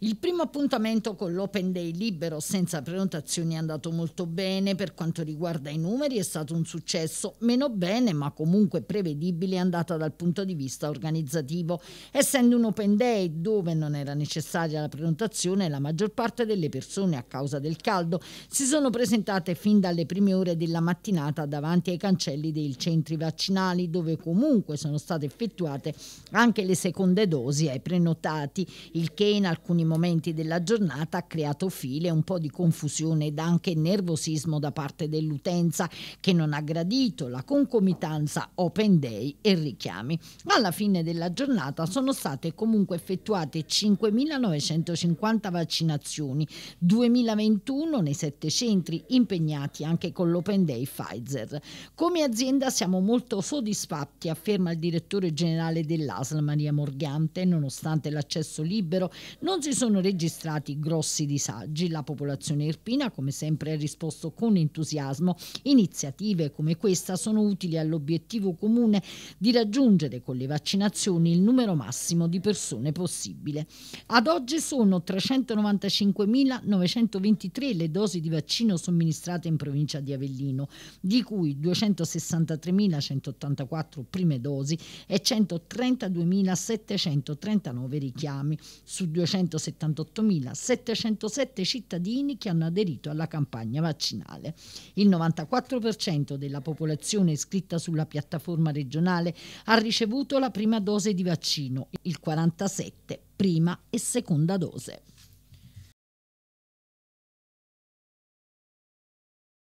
Il primo appuntamento con l'Open Day libero senza prenotazioni è andato molto bene, per quanto riguarda i numeri è stato un successo, meno bene ma comunque prevedibile è andata dal punto di vista organizzativo. Essendo un Open Day dove non era necessaria la prenotazione, la maggior parte delle persone a causa del caldo si sono presentate fin dalle prime ore della mattinata davanti ai cancelli dei centri vaccinali dove comunque sono state effettuate anche le seconde dosi ai prenotati, il che in alcuni momenti della giornata ha creato file, un po' di confusione ed anche nervosismo da parte dell'utenza che non ha gradito la concomitanza open day e richiami. Alla fine della giornata sono state comunque effettuate 5.950 vaccinazioni, 2.021 nei sette centri impegnati anche con l'open day Pfizer. Come azienda siamo molto soddisfatti, afferma il direttore generale dell'ASL Maria Morgante, nonostante l'accesso libero non si sono registrati grossi disagi. La popolazione irpina, come sempre, ha risposto con entusiasmo. Iniziative come questa sono utili all'obiettivo comune di raggiungere con le vaccinazioni il numero massimo di persone possibile. Ad oggi sono 395.923 le dosi di vaccino somministrate in provincia di Avellino, di cui 263.184 prime dosi e 132.739 richiami su 260 78.707 cittadini che hanno aderito alla campagna vaccinale. Il 94% della popolazione iscritta sulla piattaforma regionale ha ricevuto la prima dose di vaccino, il 47% prima e seconda dose.